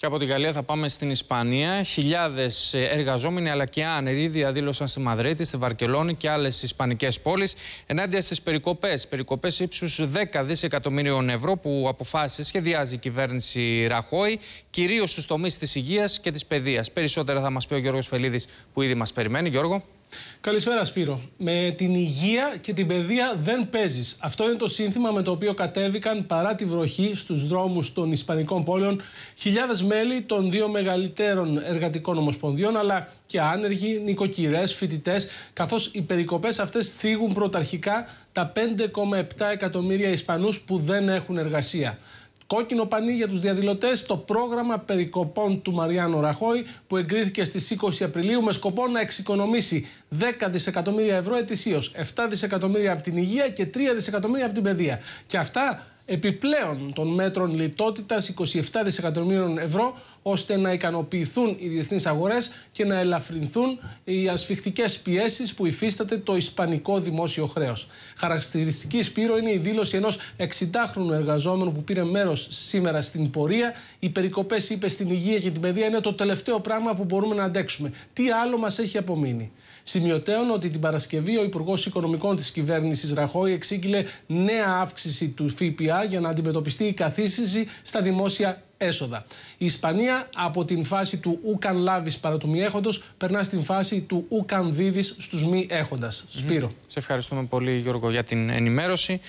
Και από τη Γαλλία θα πάμε στην Ισπανία. Χιλιάδες ε, εργαζόμενοι αλλά και άνεροι διαδήλωσαν στη Μαδρίτη, στη Βαρκελόνη και άλλες Ισπανικές πόλεις ενάντια στις περικοπές. Περικοπές ύψους 10 δισεκατομμυρίων ευρώ που αποφάσισε σχεδιάζει η κυβέρνηση Ραχώη, κυρίως στους τομείς της υγείας και της παιδείας. Περισσότερα θα μας πει ο Γιώργος Φελίδης που ήδη μας περιμένει. Γιώργο. Καλησπέρα Σπύρο. Με την υγεία και την παιδεία δεν παίζεις. Αυτό είναι το σύνθημα με το οποίο κατέβηκαν παρά τη βροχή στους δρόμους των Ισπανικών πόλεων χιλιάδες μέλη των δύο μεγαλύτερων εργατικών ομοσπονδιών αλλά και άνεργοι, νοικοκυρές, φοιτητές, καθώς οι περικοπές αυτές θίγουν πρωταρχικά τα 5,7 εκατομμύρια Ισπανούς που δεν έχουν εργασία. Κόκκινο πανί για τους διαδηλωτές το πρόγραμμα περικοπών του Μαριάνο Ραχώη που εγκρίθηκε στις 20 Απριλίου με σκοπό να εξοικονομήσει 10 δισεκατομμύρια ευρώ ετησίως, 7 δισεκατομμύρια από την υγεία και 3 δισεκατομμύρια από την παιδεία. Και αυτά επιπλέον των μέτρων λιτότητας 27 δισεκατομμύρων ευρώ ώστε να ικανοποιηθούν οι διεθνείς αγορές και να ελαφρυνθούν οι ασφιχτικές πιέσεις που υφίσταται το ισπανικό δημόσιο χρέος. Χαρακτηριστική Σπύρο είναι η δήλωση ενός 60χρονου εργαζόμενου που πήρε μέρος σήμερα στην πορεία. Οι περικοπές είπε στην υγεία και την παιδεία είναι το τελευταίο πράγμα που μπορούμε να αντέξουμε. Τι άλλο μας έχει απομείνει. Σημειωτέων ότι την Παρασκευή ο Υπουργός Οικονομικών της κυβέρνησης Ραχώη εξήγηλε νέα αύξηση του ΦΠΑ για να αντιμετωπιστεί η καθίστηση στα δημόσια έσοδα. Η Ισπανία από την φάση του ουκαν λάβεις παρά του μη περνά στην φάση του ουκαν δίδεις στους μη έχοντας. Σπύρο. Σε ευχαριστούμε πολύ, Γιώργο, για την ενημέρωση.